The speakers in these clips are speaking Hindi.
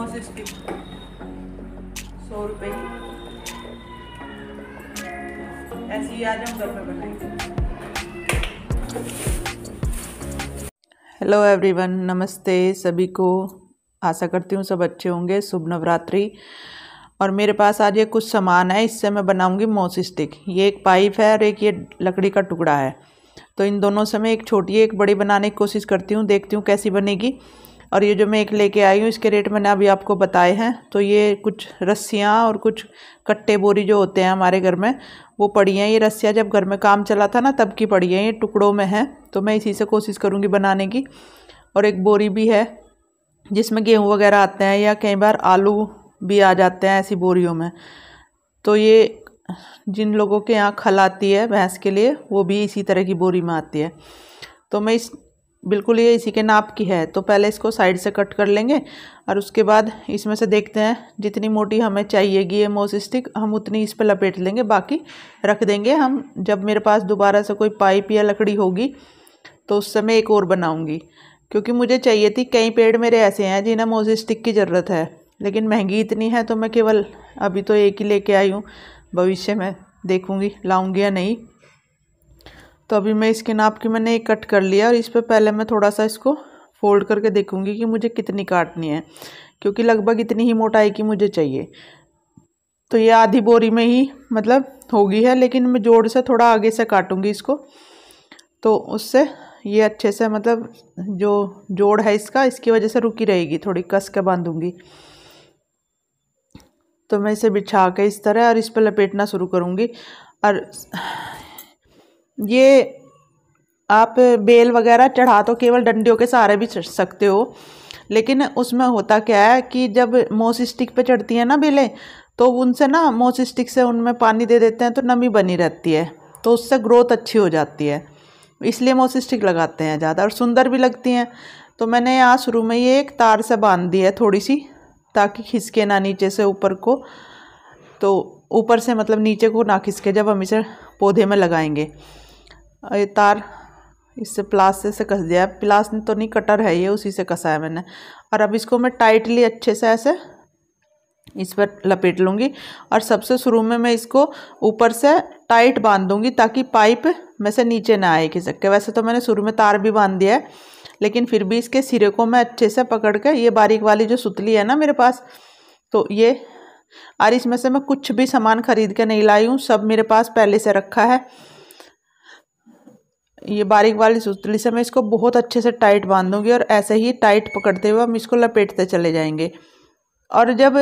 मोमोज स्टिक सौ रुपये की ऐसी आज हम घर पर बनाएंगे हेलो एवरीवन नमस्ते सभी को आशा करती हूँ सब अच्छे होंगे शुभ नवरात्रि और मेरे पास आज ये कुछ सामान है इससे मैं बनाऊंगी मोसी स्टिक ये एक पाइप है और एक ये लकड़ी का टुकड़ा है तो इन दोनों से मैं एक छोटी एक बड़ी बनाने की कोशिश करती हूँ देखती हूँ कैसी बनेगी और ये जो मैं एक लेके आई हूँ इसके रेट मैंने अभी आपको बताए हैं तो ये कुछ रस्सियाँ और कुछ कट्टे बोरी जो होते हैं हमारे घर में वो पड़ी हैं ये रस्सियाँ जब घर में काम चला था ना तब की पड़ी हैं ये टुकड़ों में है तो मैं इसी से कोशिश करूँगी बनाने की और एक बोरी भी है जिसमें गेहूँ वगैरह आते हैं या कई बार आलू भी आ जाते हैं ऐसी बोरियों में तो ये जिन लोगों के यहाँ खल आती है भैंस के लिए वो भी इसी तरह की बोरी में आती है तो मैं इस बिल्कुल ये इसी के नाप की है तो पहले इसको साइड से कट कर लेंगे और उसके बाद इसमें से देखते हैं जितनी मोटी हमें चाहिएगी ये मोस स्टिक हम उतनी इस पर लपेट लेंगे बाकी रख देंगे हम जब मेरे पास दोबारा से कोई पाइप या लकड़ी होगी तो उस समय एक और बनाऊँगी क्योंकि मुझे चाहिए थी कई पेड़ मेरे ऐसे हैं जिन्हें मोस स्टिक की ज़रूरत है लेकिन महंगी इतनी है तो मैं केवल अभी तो एक ही ले आई हूँ भविष्य में देखूँगी लाऊँगी या नहीं तो अभी मैं इसके नाप की मैंने एक कट कर लिया और इस पर पहले मैं थोड़ा सा इसको फोल्ड करके देखूंगी कि मुझे कितनी काटनी है क्योंकि लगभग इतनी ही मोटाई की मुझे चाहिए तो ये आधी बोरी में ही मतलब होगी है लेकिन मैं जोड़ से थोड़ा आगे से काटूंगी इसको तो उससे ये अच्छे से मतलब जो जोड़ है इसका इसकी वजह से रुकी रहेगी थोड़ी कस के बांधूंगी तो मैं इसे बिछा के इस तरह और इस पर लपेटना शुरू करूँगी और ये आप बेल वगैरह चढ़ा तो केवल डंडियों के सहारे भी चढ़ सकते हो लेकिन उसमें होता क्या है कि जब मोस स्टिक पे चढ़ती है ना बेलें तो उनसे ना मोस स्टिक से उनमें पानी दे देते हैं तो नमी बनी रहती है तो उससे ग्रोथ अच्छी हो जाती है इसलिए मोस स्टिक लगाते हैं ज़्यादा और सुंदर भी लगती हैं तो मैंने यहाँ शुरू में ये एक तार से बांध दी है थोड़ी सी ताकि खिसके ना नीचे से ऊपर को तो ऊपर से मतलब नीचे को ना खिसके जब हम इसे पौधे में लगाएंगे ये तार इससे प्लास से कस दिया है प्लास तो नहीं कटर है ये उसी से कसा है मैंने और अब इसको मैं टाइटली अच्छे से ऐसे इस पर लपेट लूँगी और सबसे शुरू में मैं इसको ऊपर से टाइट बांध दूँगी ताकि पाइप में से नीचे ना आए खिसक के वैसे तो मैंने शुरू में तार भी बांध दिया है लेकिन फिर भी इसके सिरे को मैं अच्छे से पकड़ कर ये बारीक वाली जो सुतली है ना मेरे पास तो ये और इसमें से मैं कुछ भी सामान ख़रीद के नहीं लाई हूँ सब मेरे पास पहले से रखा है ये बारीक वाली सुतली से मैं इसको बहुत अच्छे से टाइट बांधूंगी और ऐसे ही टाइट पकड़ते हुए हम इसको लपेटते चले जाएंगे और जब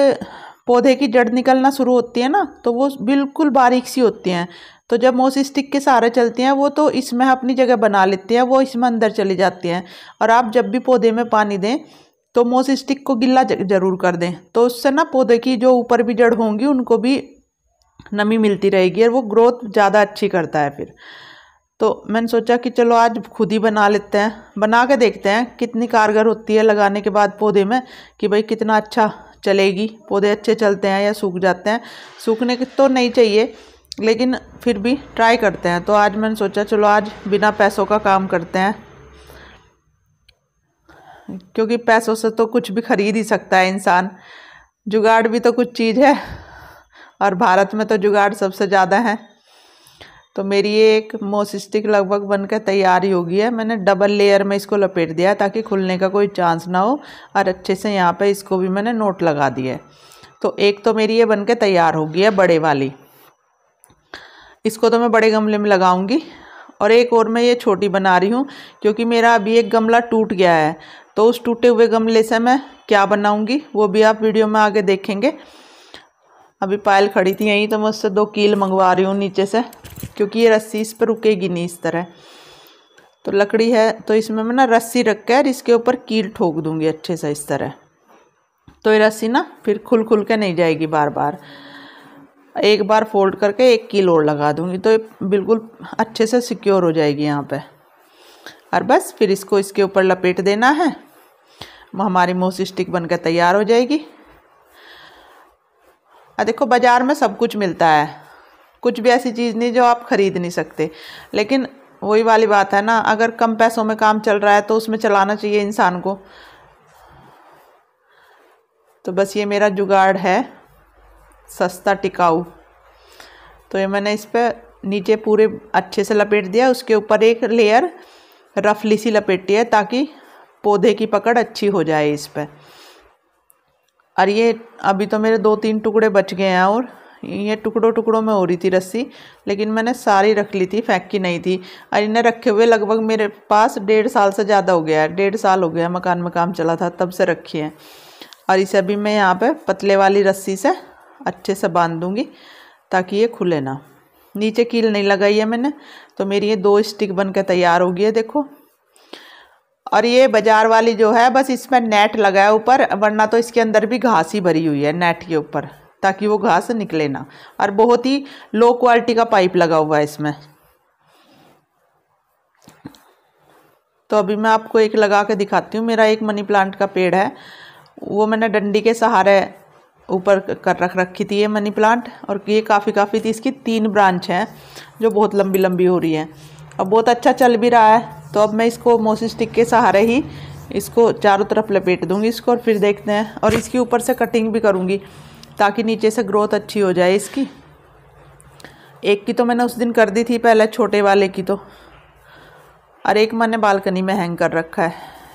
पौधे की जड़ निकलना शुरू होती है ना तो वो बिल्कुल बारीक सी होती हैं तो जब मोस स्टिक के सहारे चलती हैं वो तो इसमें अपनी जगह बना लेती हैं वो इसमें अंदर चली जाती हैं और आप जब भी पौधे में पानी दें तो मोस स्टिक को गिल्ला ज़रूर कर दें तो उससे ना पौधे की जो ऊपर भी जड़ होंगी उनको भी नमी मिलती रहेगी और वो ग्रोथ ज़्यादा अच्छी करता है फिर तो मैंने सोचा कि चलो आज खुद ही बना लेते हैं बना के देखते हैं कितनी कारगर होती है लगाने के बाद पौधे में कि भाई कितना अच्छा चलेगी पौधे अच्छे चलते हैं या सूख जाते हैं सूखने के तो नहीं चाहिए लेकिन फिर भी ट्राई करते हैं तो आज मैंने सोचा चलो आज बिना पैसों का काम करते हैं क्योंकि पैसों से तो कुछ भी खरीद ही सकता है इंसान जुगाड़ भी तो कुछ चीज़ है और भारत में तो जुगाड़ सबसे ज़्यादा है तो मेरी ये एक मोसिस्टिक लगभग बनकर तैयार ही हो गई है मैंने डबल लेयर में इसको लपेट दिया ताकि खुलने का कोई चांस ना हो और अच्छे से यहाँ पे इसको भी मैंने नोट लगा दिया है तो एक तो मेरी ये बनकर तैयार हो गई है बड़े वाली इसको तो मैं बड़े गमले में लगाऊंगी और एक और मैं ये छोटी बना रही हूँ क्योंकि मेरा अभी एक गमला टूट गया है तो उस टूटे हुए गमले से मैं क्या बनाऊँगी वो भी आप वीडियो में आगे देखेंगे अभी पायल खड़ी थी यहीं तो मैं उससे दो कील मंगवा रही हूँ नीचे से क्योंकि ये रस्सी इस पर रुकेगी नहीं इस तरह तो लकड़ी है तो इसमें मैं ना रस्सी रख कर इसके ऊपर कील ठोक दूँगी अच्छे से इस तरह तो ये रस्सी ना फिर खुल खुल के नहीं जाएगी बार बार एक बार फोल्ड करके एक कील और लगा दूँगी तो बिल्कुल अच्छे से सिक्योर हो जाएगी यहाँ पर और बस फिर इसको इसके ऊपर लपेट देना है हमारी मोसी स्टिक बनकर तैयार हो जाएगी देखो बाज़ार में सब कुछ मिलता है कुछ भी ऐसी चीज़ नहीं जो आप ख़रीद नहीं सकते लेकिन वही वाली बात है ना अगर कम पैसों में काम चल रहा है तो उसमें चलाना चाहिए इंसान को तो बस ये मेरा जुगाड़ है सस्ता टिकाऊ तो ये मैंने इस पर नीचे पूरे अच्छे से लपेट दिया उसके ऊपर एक लेयर रफली सी लपेटी है ताकि पौधे की पकड़ अच्छी हो जाए इस पर और ये अभी तो मेरे दो तीन टुकड़े बच गए हैं और ये टुकड़ों टुकड़ों में हो रही थी रस्सी लेकिन मैंने सारी रख ली थी फेंक की नहीं थी और इन्हें रखे हुए लगभग मेरे पास डेढ़ साल से ज़्यादा हो गया है डेढ़ साल हो गया मकान में काम चला था तब से रखी है और इसे अभी मैं यहाँ पे पतले वाली रस्सी से अच्छे से बांध दूँगी ताकि ये खुले ना नीचे कील नहीं लगाई है मैंने तो मेरी ये दो स्टिक बन के तैयार गई है देखो और ये बाजार वाली जो है बस इसमें नेट लगा है ऊपर वरना तो इसके अंदर भी घास ही भरी हुई है नेट के ऊपर ताकि वो घास निकले ना और बहुत ही लो क्वालिटी का पाइप लगा हुआ है इसमें तो अभी मैं आपको एक लगा के दिखाती हूँ मेरा एक मनी प्लांट का पेड़ है वो मैंने डंडी के सहारे ऊपर कर रख रखी थी ये मनी प्लांट और ये काफ़ी काफ़ी थी इसकी तीन ब्रांच हैं जो बहुत लंबी लंबी हो रही है अब बहुत अच्छा चल भी रहा है तो अब मैं इसको मोसी स्टिक के सहारे ही इसको चारों तरफ लपेट दूंगी इसको और फिर देखते हैं और इसके ऊपर से कटिंग भी करूँगी ताकि नीचे से ग्रोथ अच्छी हो जाए इसकी एक की तो मैंने उस दिन कर दी थी पहले छोटे वाले की तो और एक मैंने बालकनी में हैंग कर रखा है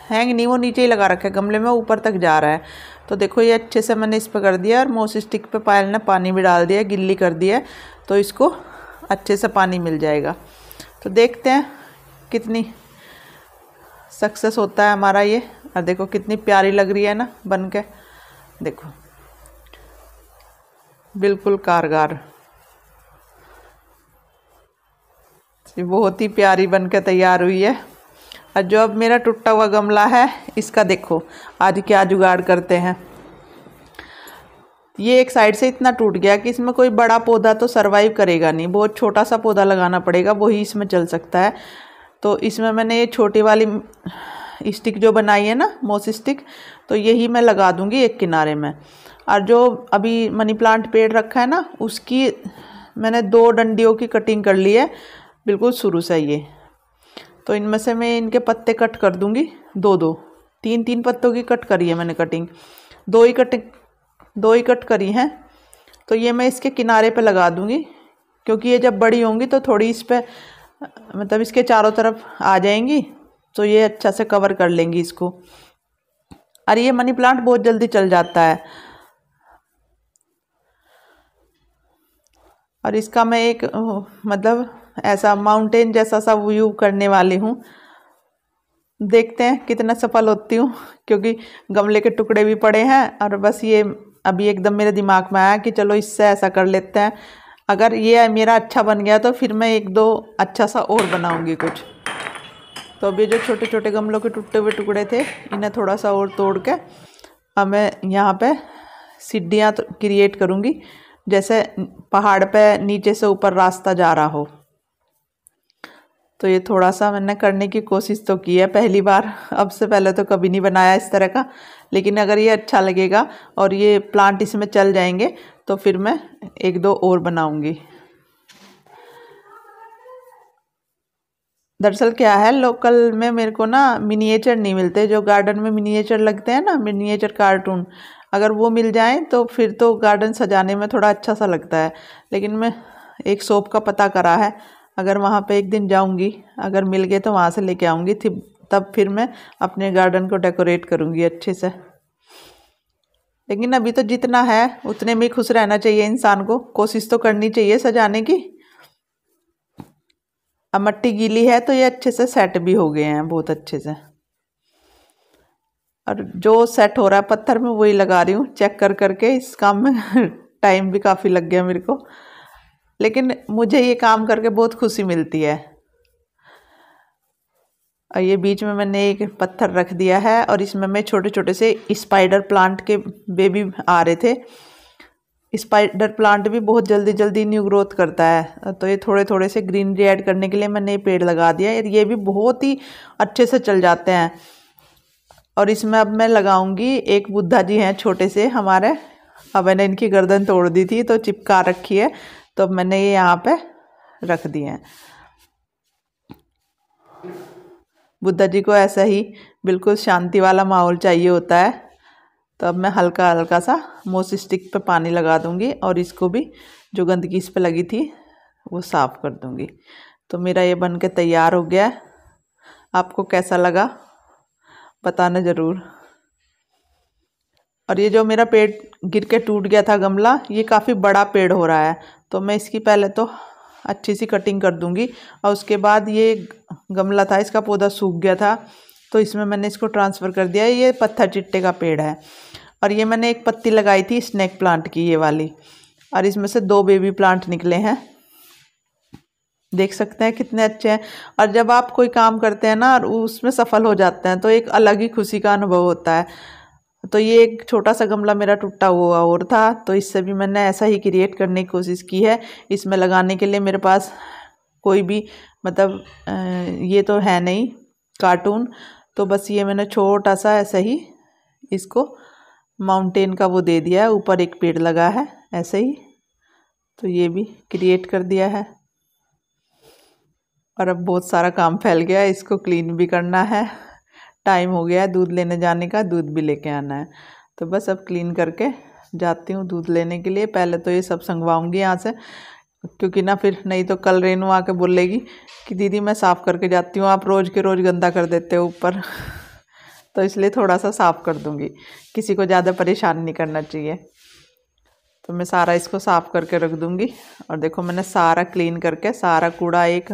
हैंग नहीं वो नीचे ही लगा रखा है गमले में ऊपर तक जा रहा है तो देखो ये अच्छे से मैंने इस पर कर दिया और मोसी स्टिक पर पायल ने पानी भी डाल दिया गिल्ली कर दिया तो इसको अच्छे से पानी मिल जाएगा तो देखते हैं कितनी सक्सेस होता है हमारा ये और देखो कितनी प्यारी लग रही है ना बन के देखो बिल्कुल कारगर बहुत ही प्यारी बन के तैयार हुई है और जो अब मेरा टूटा हुआ गमला है इसका देखो आज क्या जुगाड़ करते हैं ये एक साइड से इतना टूट गया कि इसमें कोई बड़ा पौधा तो सरवाइव करेगा नहीं बहुत छोटा सा पौधा लगाना पड़ेगा वही इसमें चल सकता है तो इसमें मैंने ये छोटी वाली स्टिक जो बनाई है ना मोस स्टिक तो यही मैं लगा दूंगी एक किनारे में और जो अभी मनी प्लांट पेड़ रखा है ना उसकी मैंने दो डंडियों की कटिंग कर ली है बिल्कुल शुरू से ये तो इनमें से मैं इनके पत्ते कट कर दूंगी दो दो तीन तीन पत्तों की कट करी है मैंने कटिंग दो ही कटिंग दो ही कट करी हैं तो ये मैं इसके किनारे पे लगा दूँगी क्योंकि ये जब बड़ी होंगी तो थोड़ी इस पर मतलब इसके चारों तरफ आ जाएंगी तो ये अच्छा से कवर कर लेंगी इसको और ये मनी प्लांट बहुत जल्दी चल जाता है और इसका मैं एक मतलब ऐसा माउंटेन जैसा सा व्यू करने वाली हूँ देखते हैं कितना सफल होती हूँ क्योंकि गमले के टुकड़े भी पड़े हैं और बस ये अभी एकदम मेरे दिमाग में आया कि चलो इससे ऐसा कर लेते हैं अगर ये मेरा अच्छा बन गया तो फिर मैं एक दो अच्छा सा और बनाऊँगी कुछ तो अभी जो छोटे छोटे गमलों के टूटे हुए टुकड़े थे इन्हें थोड़ा सा और तोड़ के अब मैं यहाँ पर सीढ़ियाँ तो क्रिएट करूँगी जैसे पहाड़ पर नीचे से ऊपर रास्ता जा रहा हो तो ये थोड़ा सा मैंने करने की कोशिश तो की है पहली बार अब से पहले तो कभी नहीं बनाया इस तरह का लेकिन अगर ये अच्छा लगेगा और ये प्लांट इसमें चल जाएंगे तो फिर मैं एक दो और बनाऊँगी दरअसल क्या है लोकल में मेरे को ना मिनिएचर नहीं मिलते जो गार्डन में मिनिएचर लगते हैं ना मिनिएचर कार्टून अगर वो मिल जाए तो फिर तो गार्डन सजाने में थोड़ा अच्छा सा लगता है लेकिन मैं एक सोप का पता करा है अगर वहाँ पे एक दिन जाऊँगी अगर मिल गए तो वहाँ से लेके आऊँगी तब फिर मैं अपने गार्डन को डेकोरेट करूँगी अच्छे से लेकिन अभी तो जितना है उतने में खुश रहना चाहिए इंसान को कोशिश तो करनी चाहिए सजाने की अब मट्टी गीली है तो ये अच्छे से सेट भी हो गए हैं बहुत अच्छे से और जो सेट हो रहा है पत्थर में वही लगा रही हूँ चेक कर करके इस काम में टाइम भी काफ़ी लग गया मेरे को लेकिन मुझे ये काम करके बहुत खुशी मिलती है और ये बीच में मैंने एक पत्थर रख दिया है और इसमें मैं छोटे छोटे से स्पाइडर प्लांट के बेबी आ रहे थे स्पाइडर प्लांट भी बहुत जल्दी जल्दी न्यू ग्रोथ करता है तो ये थोड़े थोड़े से ग्रीनरी ऐड करने के लिए मैंने ये पेड़ लगा दिया ये भी बहुत ही अच्छे से चल जाते हैं और इसमें अब मैं लगाऊंगी एक बुद्धा जी हैं छोटे से हमारे अब मैंने इनकी गर्दन तोड़ दी थी तो चिपका रखी है तो मैंने ये यहाँ पे रख दिए हैं बुद्धा जी को ऐसा ही बिल्कुल शांति वाला माहौल चाहिए होता है तो अब मैं हल्का हल्का सा मोस स्टिक पे पानी लगा दूँगी और इसको भी जो गंदगी इस पर लगी थी वो साफ़ कर दूँगी तो मेरा ये बन के तैयार हो गया है आपको कैसा लगा बताना ज़रूर और ये जो मेरा पेड़ गिर के टूट गया था गमला ये काफ़ी बड़ा पेड़ हो रहा है तो मैं इसकी पहले तो अच्छी सी कटिंग कर दूंगी और उसके बाद ये गमला था इसका पौधा सूख गया था तो इसमें मैंने इसको ट्रांसफ़र कर दिया ये पत्थर चिट्टे का पेड़ है और ये मैंने एक पत्ती लगाई थी स्नैक प्लांट की ये वाली और इसमें से दो बेबी प्लांट निकले हैं देख सकते हैं कितने अच्छे हैं और जब आप कोई काम करते हैं ना और उसमें सफल हो जाते हैं तो एक अलग ही खुशी का अनुभव होता है तो ये एक छोटा सा गमला मेरा टूटा हुआ और था तो इससे भी मैंने ऐसा ही क्रिएट करने की कोशिश की है इसमें लगाने के लिए मेरे पास कोई भी मतलब ये तो है नहीं कार्टून तो बस ये मैंने छोटा सा ऐसे ही इसको माउंटेन का वो दे दिया है ऊपर एक पेड़ लगा है ऐसे ही तो ये भी क्रिएट कर दिया है और अब बहुत सारा काम फैल गया इसको क्लीन भी करना है टाइम हो गया है दूध लेने जाने का दूध भी लेके आना है तो बस अब क्लीन करके जाती हूँ दूध लेने के लिए पहले तो ये सब संगवाऊँगी यहाँ से क्योंकि ना फिर नहीं तो कल रेनू आके बोलेगी कि दीदी मैं साफ़ करके जाती हूँ आप रोज़ के रोज़ गंदा कर देते हो ऊपर तो इसलिए थोड़ा सा साफ़ कर दूँगी किसी को ज़्यादा परेशान नहीं करना चाहिए तो मैं सारा इसको साफ़ करके रख दूँगी और देखो मैंने सारा क्लीन करके सारा कूड़ा एक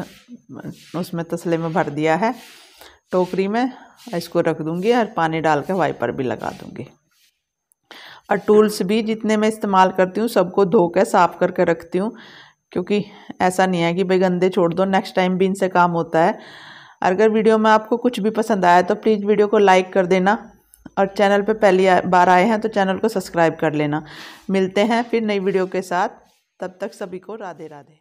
उसमें तसले में भर दिया है टोकरी में इसको रख दूँगी और पानी डाल के वाइपर भी लगा दूँगी और टूल्स भी जितने मैं इस्तेमाल करती हूँ सबको धो के साफ़ करके रखती हूँ क्योंकि ऐसा नहीं है कि भाई गंदे छोड़ दो नेक्स्ट टाइम भी इनसे काम होता है अगर वीडियो में आपको कुछ भी पसंद आया तो प्लीज़ वीडियो को लाइक कर देना और चैनल पे पहली बार आए हैं तो चैनल को सब्सक्राइब कर लेना मिलते हैं फिर नई वीडियो के साथ तब तक सभी को राधे राधे